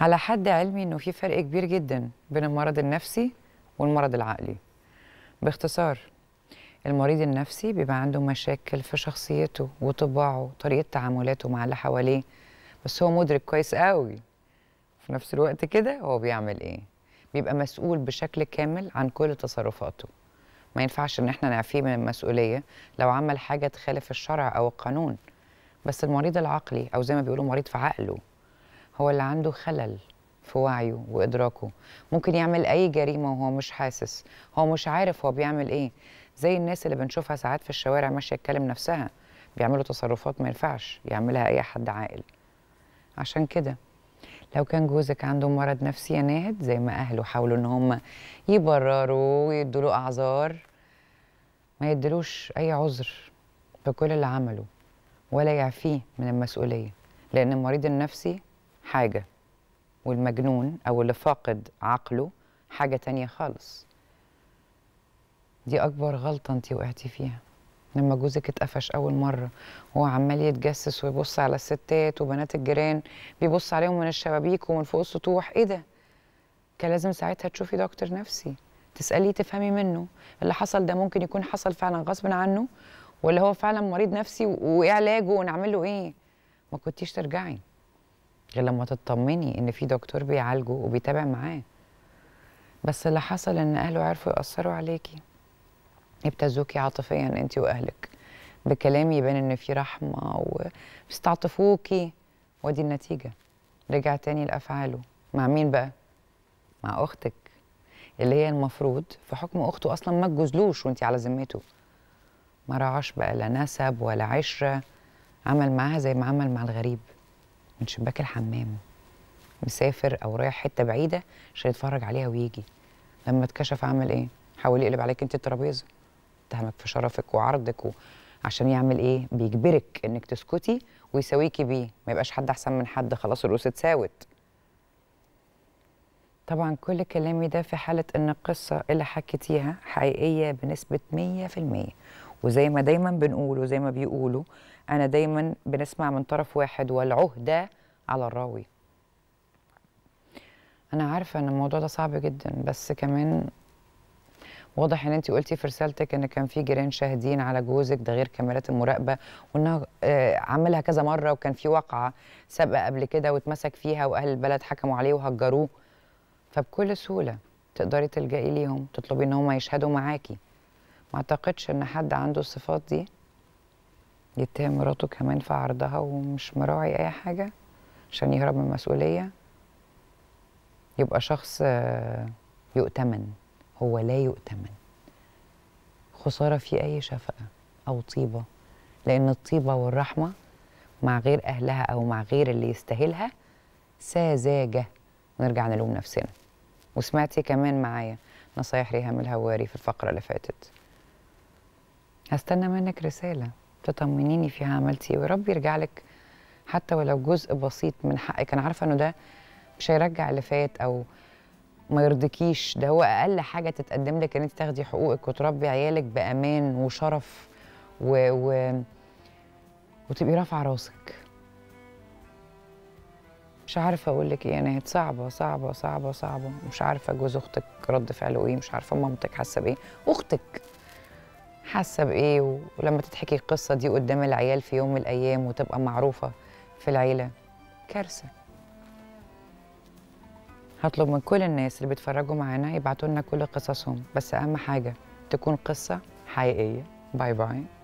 على حد علمي انه في فرق كبير جدا بين المرض النفسي والمرض العقلي باختصار المريض النفسي بيبقى عنده مشاكل في شخصيته وطباعه وطريقه تعاملاته مع اللي حواليه بس هو مدرك كويس قوي في نفس الوقت كده هو بيعمل ايه بيبقى مسؤول بشكل كامل عن كل تصرفاته ما ينفعش ان احنا نعفيه من المسؤوليه لو عمل حاجه تخالف الشرع او القانون بس المريض العقلي او زي ما بيقولوا مريض في عقله هو اللي عنده خلل في وعيه وإدراكه ممكن يعمل أي جريمة وهو مش حاسس هو مش عارف هو بيعمل إيه زي الناس اللي بنشوفها ساعات في الشوارع ماشية تكلم نفسها بيعملوا تصرفات ما ينفعش يعملها أي حد عاقل عشان كده لو كان جوزك عنده مرض نفسي يا ناهد زي ما أهله حاولوا إن هم يبرروا ويدوا أعذار ما يدلوش أي عذر بكل اللي عمله ولا يعفيه من المسؤولية لأن المريض النفسي حاجة والمجنون أو اللي فاقد عقله حاجة تانية خالص دي أكبر غلطة أنت وقعتي فيها لما جوزك اتقفش أول مرة هو عمال يتجسس ويبص على الستات وبنات الجيران بيبص عليهم من الشبابيك ومن فوق السطوح إيه ده؟ كان لازم ساعتها تشوفي دكتور نفسي تسأليه تفهمي منه اللي حصل ده ممكن يكون حصل فعلا غصب عنه ولا هو فعلا مريض نفسي وإيه علاجه ونعمله إيه؟ ما كنتيش ترجعي غير لما تطمني ان في دكتور بيعالجه وبيتابع معاه بس اللي حصل ان اهله عرفوا ياثروا عليكي يبتزوكي عاطفيا انت واهلك بكلام يبان ان في رحمه وبيستعطفوكي ودي النتيجه رجع تاني لافعاله مع مين بقى مع اختك اللي هي المفروض في حكم اخته اصلا ما تجوزلوش وانت على ذمته ما راعاش بقى لا نسب ولا عشره عمل معاها زي ما عمل مع الغريب من شباك الحمام مسافر او رايح حته بعيده عشان يتفرج عليها ويجي لما اتكشف عمل ايه حاول يقلب عليك انت الترابيزه اتهمك في شرفك وعرضك و... عشان يعمل ايه بيجبرك انك تسكتي ويساويكي بيه ما يبقاش حد احسن من حد خلاص الرؤوس اتساوت طبعا كل كلامي ده في حاله ان القصه اللي حكيتيها حقيقيه بنسبه 100% وزي ما دايما بنقول وزي ما بيقولوا انا دايما بنسمع من طرف واحد والعهده على الراوي انا عارفه ان الموضوع ده صعب جدا بس كمان واضح ان انت قلتي في رسالتك ان كان في جيران شاهدين على جوزك ده غير كاميرات المراقبه وانها آه، عملها كذا مره وكان في واقعه سابقه قبل كده واتمسك فيها واهل البلد حكموا عليه وهجروه فبكل سهوله تقدري تلجئي ليهم تطلبي ان هم يشهدوا معاكي ما اعتقدش ان حد عنده الصفات دي يتهم مراته كمان في عرضها ومش مراعي اي حاجه عشان يهرب من المسؤوليه يبقى شخص آه، يؤتمن هو لا يؤتمن خساره في اي شفقه او طيبه لان الطيبه والرحمه مع غير اهلها او مع غير اللي يستاهلها ساذجه ونرجع نلوم نفسنا وسمعتي كمان معايا نصايح ريهام الهواري في الفقره اللي فاتت هستنى منك رسالة تطمنيني فيها عملتي ايه ويا رب يرجع لك حتى ولو جزء بسيط من حقك انا عارفه انه ده مش هيرجع اللي فات او ما يرضكيش ده هو اقل حاجه تتقدم لك ان انت تاخدي حقوقك وتربي عيالك بامان وشرف و... و... وتبقي رافعه راسك مش عارفه اقول لك ايه انا يعني صعبه صعبه صعبه صعبه مش عارفه جوز اختك رد فعله ايه مش عارفه مامتك حاسه بايه اختك حاسه بايه ولما تتحكي القصه دي قدام العيال في يوم من الايام وتبقى معروفه في العيله كارثه هطلب من كل الناس اللي بيتفرجوا معانا يبعتوا لنا كل قصصهم بس اهم حاجه تكون قصه حقيقيه باي باي